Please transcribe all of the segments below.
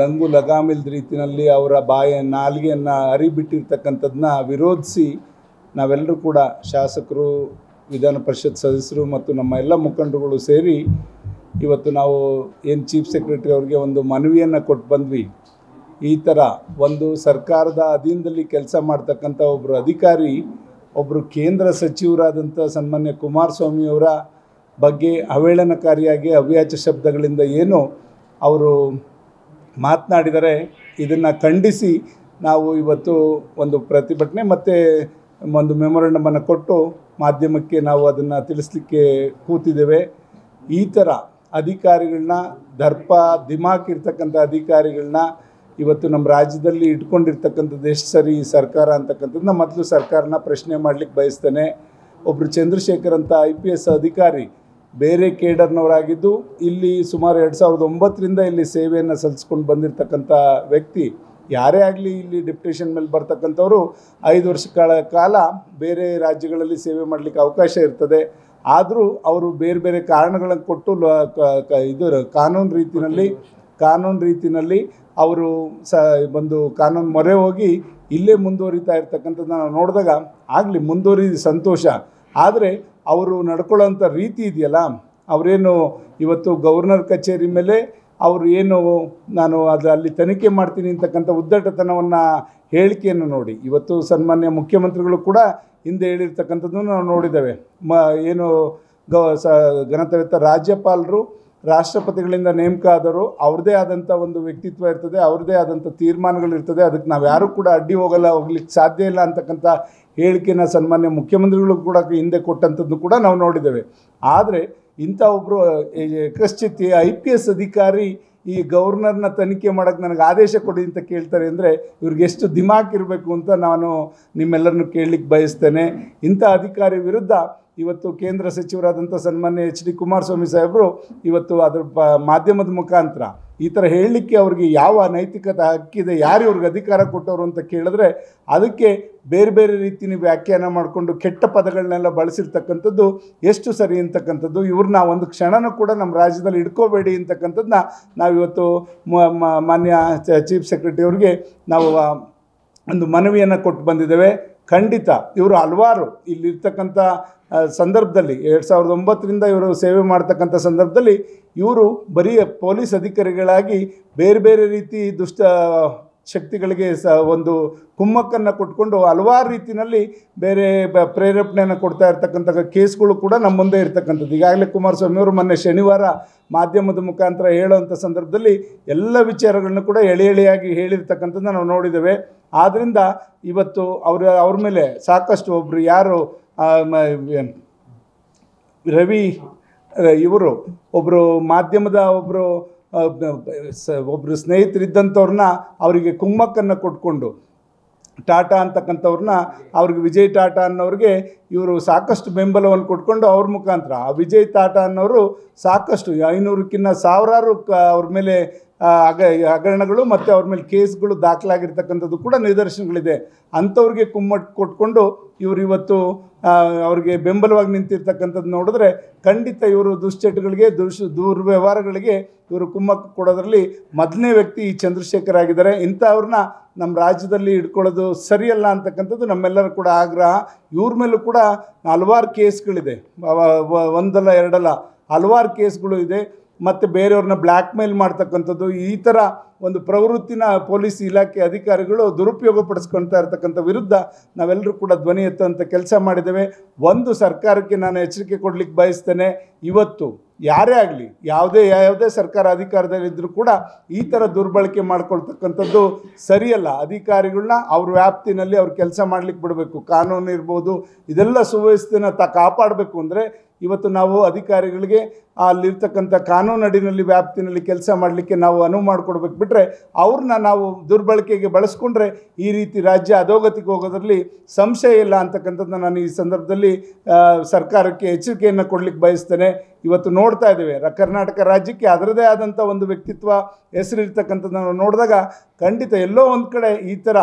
ಲಂಗು ಲಗಾಮಿಲ್ದ ರೀತಿಯಲ್ಲಿ ಅವರ ಬಾಯ ನಾಲಿಗೆಯನ್ನು ಅರಿಬಿಟ್ಟಿರ್ತಕ್ಕಂಥದ್ದನ್ನ ವಿರೋಧಿಸಿ ನಾವೆಲ್ಲರೂ ಕೂಡ ಶಾಸಕರು ವಿಧಾನ ಪರಿಷತ್ ಸದಸ್ಯರು ಮತ್ತು ನಮ್ಮ ಎಲ್ಲ ಮುಖಂಡರುಗಳು ಸೇರಿ ಇವತ್ತು ನಾವು ಏನು ಚೀಫ್ ಸೆಕ್ರೆಟರಿ ಅವ್ರಿಗೆ ಒಂದು ಮನವಿಯನ್ನು ಕೊಟ್ಟು ಬಂದ್ವಿ ಈ ಥರ ಒಂದು ಸರ್ಕಾರದ ಅಧೀನದಲ್ಲಿ ಕೆಲಸ ಮಾಡ್ತಕ್ಕಂಥ ಒಬ್ಬರು ಅಧಿಕಾರಿ ಒಬ್ಬರು ಕೇಂದ್ರ ಸಚಿವರಾದಂಥ ಸನ್ಮಾನ್ಯ ಕುಮಾರಸ್ವಾಮಿಯವರ ಬಗ್ಗೆ ಅವೇಳನಕಾರಿಯಾಗಿ ಅವ್ಯಾಚ ಶಬ್ದಗಳಿಂದ ಏನು ಅವರು ಮಾತನಾಡಿದರೆ ಇದನ್ನು ಖಂಡಿಸಿ ನಾವು ಇವತ್ತು ಒಂದು ಪ್ರತಿಭಟನೆ ಮತ್ತು ಒಂದು ಮೆಮೊರಂಡಮನ್ನು ಕೊಟ್ಟು ಮಾಧ್ಯಮಕ್ಕೆ ನಾವು ಅದನ್ನು ತಿಳಿಸ್ಲಿಕ್ಕೆ ಕೂತಿದ್ದೇವೆ ಈ ಥರ ಅಧಿಕಾರಿಗಳನ್ನ ದರ್ಪ ದಿಮಾಕ್ ಇರ್ತಕ್ಕಂಥ ಅಧಿಕಾರಿಗಳನ್ನ ಇವತ್ತು ನಮ್ಮ ರಾಜ್ಯದಲ್ಲಿ ಇಟ್ಕೊಂಡಿರ್ತಕ್ಕಂಥದ್ದು ಎಷ್ಟು ಸರಿ ಸರ್ಕಾರ ಅಂತಕ್ಕಂಥದ್ದು ಮೊದಲು ಸರ್ಕಾರನ ಪ್ರಶ್ನೆ ಮಾಡಲಿಕ್ಕೆ ಬಯಸ್ತೇನೆ ಒಬ್ಬರು ಚಂದ್ರಶೇಖರ್ ಅಂತ ಐ ಪಿ ಎಸ್ ಅಧಿಕಾರಿ ಬೇರೆ ಕೇಡರ್ನವರಾಗಿದ್ದು ಇಲ್ಲಿ ಸುಮಾರು ಎರಡು ಸಾವಿರದ ಒಂಬತ್ತರಿಂದ ಇಲ್ಲಿ ಸೇವೆಯನ್ನು ಸಲ್ಲಿಸ್ಕೊಂಡು ಬಂದಿರತಕ್ಕಂಥ ವ್ಯಕ್ತಿ ಯಾರೇ ಆಗಲಿ ಇಲ್ಲಿ ಡಿಪ್ಟೇಷನ್ ಮೇಲೆ ಬರ್ತಕ್ಕಂಥವರು ಐದು ವರ್ಷಗಳ ಕಾಲ ಬೇರೆ ರಾಜ್ಯಗಳಲ್ಲಿ ಸೇವೆ ಮಾಡಲಿಕ್ಕೆ ಅವಕಾಶ ಇರ್ತದೆ ಆದರೂ ಅವರು ಬೇರೆ ಬೇರೆ ಕಾರಣಗಳನ್ನು ಕೊಟ್ಟು ಇದು ಕಾನೂನು ರೀತಿಯಲ್ಲಿ ಕಾನೂನು ರೀತಿಯಲ್ಲಿ ಅವರು ಸ ಒಂದು ಕಾನೂನು ಮೊರೆ ಹೋಗಿ ಇಲ್ಲೇ ಮುಂದುವರಿತಾ ಇರ್ತಕ್ಕಂಥದ್ದು ನಾವು ನೋಡಿದಾಗ ಆಗಲಿ ಮುಂದುವರಿ ಸಂತೋಷ ಆದರೆ ಅವರು ನಡ್ಕೊಳ್ಳೋಂಥ ರೀತಿ ಇದೆಯಲ್ಲ ಅವರೇನು ಇವತ್ತು ಗವರ್ನರ್ ಕಚೇರಿ ಮೇಲೆ ಅವರು ಏನು ನಾನು ಅದು ಅಲ್ಲಿ ತನಿಖೆ ಮಾಡ್ತೀನಿ ಅಂತಕ್ಕಂಥ ಉದ್ದಟತನವನ್ನು ಹೇಳಿಕೆಯನ್ನು ನೋಡಿ ಇವತ್ತು ಸನ್ಮಾನ್ಯ ಮುಖ್ಯಮಂತ್ರಿಗಳು ಕೂಡ ಹಿಂದೆ ಹೇಳಿರ್ತಕ್ಕಂಥದ್ದನ್ನು ನಾವು ನೋಡಿದ್ದೇವೆ ಮ ಏನು ಗ ಸ ಗಣತವೆತ್ತ ರಾಜ್ಯಪಾಲರು ರಾಷ್ಟ್ರಪತಿಗಳಿಂದ ನೇಮಕ ಆದರು ಅವ್ರದ್ದೇ ಆದಂಥ ಒಂದು ವ್ಯಕ್ತಿತ್ವ ಇರ್ತದೆ ಅವ್ರದ್ದೇ ಆದಂಥ ತೀರ್ಮಾನಗಳಿರ್ತದೆ ಅದಕ್ಕೆ ನಾವು ಯಾರೂ ಕೂಡ ಅಡ್ಡಿ ಹೋಗಲ್ಲ ಹೋಗ್ಲಿಕ್ಕೆ ಸಾಧ್ಯ ಇಲ್ಲ ಅಂತಕ್ಕಂಥ ಹೇಳಿಕೆನ ಸನ್ಮಾನ್ಯ ಮುಖ್ಯಮಂತ್ರಿಗಳು ಕೂಡ ಹಿಂದೆ ಕೊಟ್ಟಂಥದ್ದು ಕೂಡ ನಾವು ನೋಡಿದ್ದೇವೆ ಆದರೆ ಇಂಥ ಒಬ್ಬರು ಯಕಶ್ಚಿತ್ ಐ ಪಿ ಎಸ್ ಅಧಿಕಾರಿ ಈ ಗವರ್ನರ್ನ ತನಿಖೆ ಮಾಡೋಕ್ಕೆ ನನಗೆ ಆದೇಶ ಕೊಡಿ ಅಂತ ಕೇಳ್ತಾರೆ ಅಂದರೆ ಇವ್ರಿಗೆ ಎಷ್ಟು ದಿಮಾಕ್ ಇರಬೇಕು ಅಂತ ನಾನು ನಿಮ್ಮೆಲ್ಲರನ್ನು ಕೇಳಲಿಕ್ಕೆ ಬಯಸ್ತೇನೆ ಇಂಥ ಅಧಿಕಾರಿ ವಿರುದ್ಧ ಇವತ್ತು ಕೇಂದ್ರ ಸಚಿವರಾದಂಥ ಸನ್ಮಾನ್ಯ ಎಚ್ ಡಿ ಕುಮಾರಸ್ವಾಮಿ ಸಾಹೇಬರು ಇವತ್ತು ಅದ್ರ ಪ ಮಾಧ್ಯಮದ ಮುಖಾಂತರ ಈ ಥರ ಹೇಳಲಿಕ್ಕೆ ಅವ್ರಿಗೆ ಯಾವ ನೈತಿಕತೆ ಹಕ್ಕಿದೆ ಯಾರು ಇವ್ರಿಗೆ ಅಧಿಕಾರ ಕೊಟ್ಟವರು ಅಂತ ಕೇಳಿದ್ರೆ ಅದಕ್ಕೆ ಬೇರೆ ಬೇರೆ ರೀತಿ ವ್ಯಾಖ್ಯಾನ ಮಾಡಿಕೊಂಡು ಕೆಟ್ಟ ಪದಗಳನ್ನೆಲ್ಲ ಬಳಸಿರ್ತಕ್ಕಂಥದ್ದು ಎಷ್ಟು ಸರಿ ಅಂತಕ್ಕಂಥದ್ದು ಇವ್ರನ್ನ ಒಂದು ಕ್ಷಣನೂ ಕೂಡ ನಮ್ಮ ರಾಜ್ಯದಲ್ಲಿ ಇಟ್ಕೋಬೇಡಿ ಅಂತಕ್ಕಂಥದ್ದನ್ನ ನಾವಿವತ್ತು ಮಾನ್ಯ ಚೀಫ್ ಸೆಕ್ರೆಟರಿ ಅವ್ರಿಗೆ ನಾವು ಒಂದು ಮನವಿಯನ್ನು ಕೊಟ್ಟು ಬಂದಿದ್ದೇವೆ ಖಂಡಿತ ಇವರು ಹಲವಾರು ಇಲ್ಲಿರ್ತಕ್ಕಂಥ ಸಂದರ್ಭದಲ್ಲಿ ಎರಡು ಸಾವಿರದ ಒಂಬತ್ತರಿಂದ ಇವರು ಸೇವೆ ಮಾಡ್ತಕ್ಕಂಥ ಸಂದರ್ಭದಲ್ಲಿ ಇವರು ಬರೀ ಪೊಲೀಸ್ ಅಧಿಕಾರಿಗಳಾಗಿ ಬೇರೆ ಬೇರೆ ರೀತಿ ದುಷ್ಟ ಶಕ್ತಿಗಳಿಗೆ ಸ ಒಂದು ಕುಮ್ಮಕ್ಕನ್ನು ಕೊಟ್ಕೊಂಡು ಹಲವಾರು ರೀತಿಯಲ್ಲಿ ಬೇರೆ ಬ ಪ್ರೇರೇಪಣೆಯನ್ನು ಕೊಡ್ತಾ ಇರ್ತಕ್ಕಂಥ ಕೇಸ್ಗಳು ಕೂಡ ನಮ್ಮ ಮುಂದೆ ಇರ್ತಕ್ಕಂಥದ್ದು ಈಗಾಗಲೇ ಕುಮಾರಸ್ವಾಮಿ ಅವರು ಮೊನ್ನೆ ಶನಿವಾರ ಮಾಧ್ಯಮದ ಮುಖಾಂತರ ಹೇಳುವಂಥ ಸಂದರ್ಭದಲ್ಲಿ ಎಲ್ಲ ವಿಚಾರಗಳನ್ನು ಕೂಡ ಎಳೆ ಎಳೆಯಾಗಿ ಹೇಳಿರ್ತಕ್ಕಂಥದ್ದು ನಾವು ನೋಡಿದ್ದೇವೆ ಆದ್ದರಿಂದ ಇವತ್ತು ಅವರ ಅವ್ರ ಮೇಲೆ ಸಾಕಷ್ಟು ಒಬ್ಬರು ಯಾರು ರವಿ ಇವರು ಒಬ್ಬರು ಮಾಧ್ಯಮದ ಒಬ್ಬರು ಒಬ್ಬರು ಸ್ನೇಹಿತರಿದ್ದಂಥವ್ರನ್ನ ಅವರಿಗೆ ಕುಮ್ಮಕ್ಕನ್ನು ಕೊಟ್ಕೊಂಡು ಟಾಟಾ ಅಂತಕ್ಕಂಥವ್ರನ್ನ ಅವ್ರಿಗೆ ವಿಜಯ್ ಟಾಟಾ ಅನ್ನೋರಿಗೆ ಇವರು ಸಾಕಷ್ಟು ಬೆಂಬಲವನ್ನು ಕೊಟ್ಕೊಂಡು ಅವ್ರ ಮುಖಾಂತರ ಆ ವಿಜಯ್ ಟಾಟಾ ಅನ್ನೋರು ಸಾಕಷ್ಟು ಐನೂರಕ್ಕಿಂತ ಸಾವಿರಾರು ಕ ಅವ್ರ ಮೇಲೆ ಅಗ ಹಗರಣಗಳು ಮತ್ತು ಅವ್ರ ಮೇಲೆ ಕೇಸ್ಗಳು ದಾಖಲಾಗಿರ್ತಕ್ಕಂಥದ್ದು ಕೂಡ ನಿದರ್ಶನಗಳಿದೆ ಅಂಥವ್ರಿಗೆ ಕುಮ್ಮಟ್ಟು ಕೊಟ್ಕೊಂಡು ಇವರು ಇವತ್ತು ಅವ್ರಿಗೆ ಬೆಂಬಲವಾಗಿ ನಿಂತಿರ್ತಕ್ಕಂಥದ್ದು ನೋಡಿದ್ರೆ ಖಂಡಿತ ಇವರು ದುಶ್ಚಟಗಳಿಗೆ ದುಶ್ ದುರ್ವ್ಯವಹಾರಗಳಿಗೆ ಇವರು ಕುಮ್ಮಕ್ಕು ಕೊಡೋದ್ರಲ್ಲಿ ಮೊದಲನೇ ವ್ಯಕ್ತಿ ಈ ಚಂದ್ರಶೇಖರ್ ಆಗಿದ್ದಾರೆ ಇಂಥವ್ರನ್ನ ನಮ್ಮ ರಾಜ್ಯದಲ್ಲಿ ಇಟ್ಕೊಳ್ಳೋದು ಸರಿಯಲ್ಲ ಅಂತಕ್ಕಂಥದ್ದು ನಮ್ಮೆಲ್ಲರೂ ಕೂಡ ಆಗ್ರಹ ಇವ್ರ ಮೇಲೂ ಕೂಡ ಹಲವಾರು ಕೇಸ್ಗಳಿದೆ ಒಂದಲ್ಲ ಎರಡಲ್ಲ ಹಲವಾರು ಕೇಸ್ಗಳು ಇದೆ ಮತ್ತು ಬೇರೆಯವ್ರನ್ನ ಬ್ಲ್ಯಾಕ್ ಮೇಲ್ ಮಾಡ್ತಕ್ಕಂಥದ್ದು ಈ ಥರ ಒಂದು ಪ್ರವೃತ್ತಿನ ಪೊಲೀಸ್ ಇಲಾಖೆ ಅಧಿಕಾರಿಗಳು ದುರುಪಯೋಗ ಪಡಿಸ್ಕೊಳ್ತಾ ಇರ್ತಕ್ಕಂಥ ವಿರುದ್ಧ ನಾವೆಲ್ಲರೂ ಕೂಡ ಧ್ವನಿ ಎತ್ತುವಂಥ ಕೆಲಸ ಮಾಡಿದ್ದೇವೆ ಒಂದು ಸರ್ಕಾರಕ್ಕೆ ನಾನು ಎಚ್ಚರಿಕೆ ಕೊಡಲಿಕ್ಕೆ ಬಯಸ್ತೇನೆ ಇವತ್ತು ಯಾರೇ ಆಗಲಿ ಯಾವುದೇ ಯಾವುದೇ ಸರ್ಕಾರ ಅಧಿಕಾರದಲ್ಲಿದ್ದರೂ ಕೂಡ ಈ ಥರ ದುರ್ಬಳಕೆ ಮಾಡ್ಕೊಳ್ತಕ್ಕಂಥದ್ದು ಸರಿಯಲ್ಲ ಅಧಿಕಾರಿಗಳನ್ನ ಅವ್ರ ವ್ಯಾಪ್ತಿನಲ್ಲಿ ಅವ್ರು ಕೆಲಸ ಮಾಡಲಿಕ್ಕೆ ಬಿಡಬೇಕು ಕಾನೂನು ಇರ್ಬೋದು ಇದೆಲ್ಲ ಸುವ್ಯವಸ್ಥೆನ ತ ಕಾಪಾಡಬೇಕು ಅಂದರೆ ಇವತ್ತು ನಾವು ಅಧಿಕಾರಿಗಳಿಗೆ ಅಲ್ಲಿರ್ತಕ್ಕಂಥ ಕಾನೂನಡಿನಲ್ಲಿ ವ್ಯಾಪ್ತಿನಲ್ಲಿ ಕೆಲಸ ಮಾಡಲಿಕ್ಕೆ ನಾವು ಅನುವು ಮಾಡಿಕೊಡ್ಬೇಕು ಬಿಟ್ಟರೆ ಅವ್ರನ್ನ ನಾವು ದುರ್ಬಳಕೆಗೆ ಬಳಸ್ಕೊಂಡ್ರೆ ಈ ರೀತಿ ರಾಜ್ಯ ಅಧೋಗತಿಗೆ ಹೋಗೋದ್ರಲ್ಲಿ ಸಂಶಯ ಇಲ್ಲ ಅಂತಕ್ಕಂಥದ್ದು ನಾನು ಈ ಸಂದರ್ಭದಲ್ಲಿ ಸರ್ಕಾರಕ್ಕೆ ಎಚ್ಚರಿಕೆಯನ್ನು ಕೊಡಲಿಕ್ಕೆ ಬಯಸ್ತೇನೆ ಇವತ್ತು ನೋಡ್ತಾ ಇದ್ದೇವೆ ಕರ್ನಾಟಕ ರಾಜ್ಯಕ್ಕೆ ಅದರದೇ ಆದಂಥ ಒಂದು ವ್ಯಕ್ತಿತ್ವ ಹೆಸರಿರ್ತಕ್ಕಂಥದ್ದು ನಾವು ನೋಡಿದಾಗ ಖಂಡಿತ ಎಲ್ಲೋ ಒಂದು ಕಡೆ ಈ ಥರ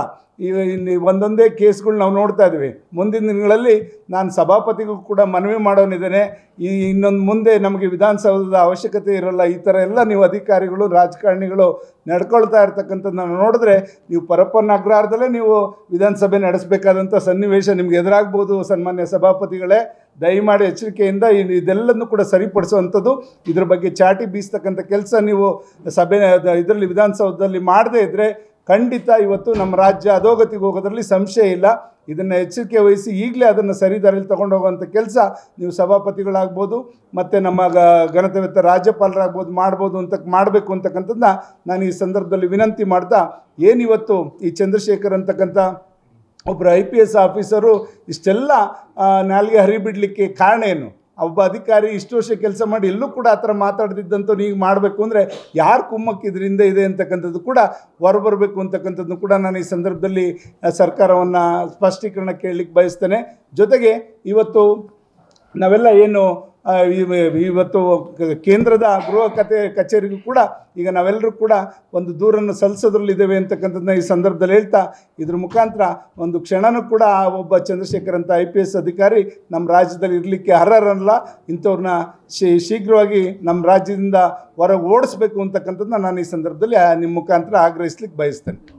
ಒಂದೊಂದೇ ಕೇಸ್ಗಳು ನಾವು ನೋಡ್ತಾ ಇದ್ದೀವಿ ಮುಂದಿನ ದಿನಗಳಲ್ಲಿ ನಾನು ಸಭಾಪತಿಗೂ ಕೂಡ ಮನವಿ ಮಾಡೋನಿದ್ದೇನೆ ಈ ಇನ್ನೊಂದು ಮುಂದೆ ನಮಗೆ ವಿಧಾನಸೌಧದ ಅವಶ್ಯಕತೆ ಇರೋಲ್ಲ ಈ ಥರ ಎಲ್ಲ ನೀವು ಅಧಿಕಾರಿಗಳು ರಾಜಕಾರಣಿಗಳು ನಡ್ಕೊಳ್ತಾ ಇರ್ತಕ್ಕಂಥದ್ದು ನಾನು ನೋಡಿದ್ರೆ ನೀವು ಪರಪ್ಪನ ಅಗ್ರಹಾರದಲ್ಲೇ ನೀವು ವಿಧಾನಸಭೆ ನಡೆಸಬೇಕಾದಂಥ ಸನ್ನಿವೇಶ ನಿಮ್ಗೆ ಎದುರಾಗ್ಬೋದು ಸನ್ಮಾನ್ಯ ಸಭಾಪತಿಗಳೇ ದಯಮಾಡಿ ಎಚ್ಚರಿಕೆಯಿಂದ ಇದೆಲ್ಲದನ್ನು ಕೂಡ ಸರಿಪಡಿಸುವಂಥದ್ದು ಇದ್ರ ಬಗ್ಗೆ ಚಾಟಿ ಬೀಸ್ತಕ್ಕಂಥ ಕೆಲಸ ನೀವು ಸಭೆ ಇದರಲ್ಲಿ ವಿಧಾನಸೌಧದಲ್ಲಿ ಮಾಡದೇ ಇದ್ದರೆ ಖಂಡಿತ ಇವತ್ತು ನಮ್ಮ ರಾಜ್ಯ ಅಧೋಗತಿಗೆ ಹೋಗೋದ್ರಲ್ಲಿ ಸಂಶಯ ಇಲ್ಲ ಇದನ್ನು ಎಚ್ಚರಿಕೆ ವಹಿಸಿ ಈಗಲೇ ಅದನ್ನು ಸರಿದಾರಿಯಲ್ಲಿ ತೊಗೊಂಡು ಹೋಗುವಂಥ ಕೆಲಸ ನೀವು ಸಭಾಪತಿಗಳಾಗ್ಬೋದು ಮತ್ತು ನಮ್ಮ ಗಣತವೆತ್ತ ರಾಜ್ಯಪಾಲರಾಗ್ಬೋದು ಮಾಡ್ಬೋದು ಅಂತ ಮಾಡಬೇಕು ಅಂತಕ್ಕಂಥದ್ದನ್ನ ನಾನು ಈ ಸಂದರ್ಭದಲ್ಲಿ ವಿನಂತಿ ಮಾಡ್ತಾ ಏನಿವತ್ತು ಈ ಚಂದ್ರಶೇಖರ್ ಅಂತಕ್ಕಂಥ ಒಬ್ಬರು ಐ ಪಿ ಎಸ್ ಆಫೀಸರು ಇಷ್ಟೆಲ್ಲ ನಾಲ್ಗೆ ಹರಿಬಿಡಲಿಕ್ಕೆ ಕಾರಣ ಏನು ಒಬ್ಬ ಅಧಿಕಾರಿ ಇಷ್ಟು ವರ್ಷ ಕೆಲಸ ಮಾಡಿ ಎಲ್ಲೂ ಕೂಡ ಆ ಥರ ಮಾತಾಡ್ತಿದ್ದಂಥ ನೀವು ಮಾಡಬೇಕು ಅಂದರೆ ಯಾರು ಕುಮ್ಮಕ್ಕೆ ಇದರಿಂದ ಇದೆ ಅಂತಕ್ಕಂಥದ್ದು ಕೂಡ ಹೊರಬರಬೇಕು ಅಂತಕ್ಕಂಥದ್ದು ಕೂಡ ನಾನು ಈ ಸಂದರ್ಭದಲ್ಲಿ ಸರ್ಕಾರವನ್ನು ಸ್ಪಷ್ಟೀಕರಣ ಕೇಳಲಿಕ್ಕೆ ಬಯಸ್ತೇನೆ ಜೊತೆಗೆ ಇವತ್ತು ನಾವೆಲ್ಲ ಏನು ಇವತ್ತು ಕೇಂದ್ರದ ಗೃಹ ಕತೆ ಕಚೇರಿಗೂ ಕೂಡ ಈಗ ನಾವೆಲ್ಲರೂ ಕೂಡ ಒಂದು ದೂರನ್ನು ಸಲ್ಲಿಸೋದ್ರಲ್ಲಿದ್ದೇವೆ ಅಂತಕ್ಕಂಥದ್ದನ್ನ ಈ ಸಂದರ್ಭದಲ್ಲಿ ಹೇಳ್ತಾ ಇದ್ರ ಮುಖಾಂತರ ಒಂದು ಕ್ಷಣನೂ ಕೂಡ ಆ ಒಬ್ಬ ಚಂದ್ರಶೇಖರ್ ಅಂತ ಐ ಪಿ ಎಸ್ ಅಧಿಕಾರಿ ನಮ್ಮ ರಾಜ್ಯದಲ್ಲಿ ಇರಲಿಕ್ಕೆ ಅರ್ಹರಲ್ಲ ಇಂಥವ್ರನ್ನ ಶೀಘ್ರವಾಗಿ ನಮ್ಮ ರಾಜ್ಯದಿಂದ ಹೊರಗೆ ಓಡಿಸ್ಬೇಕು ಅಂತಕ್ಕಂಥದ್ದನ್ನ ನಾನು ಈ ಸಂದರ್ಭದಲ್ಲಿ ನಿಮ್ಮ ಮುಖಾಂತರ ಆಗ್ರಹಿಸ್ಲಿಕ್ಕೆ ಬಯಸ್ತೇನೆ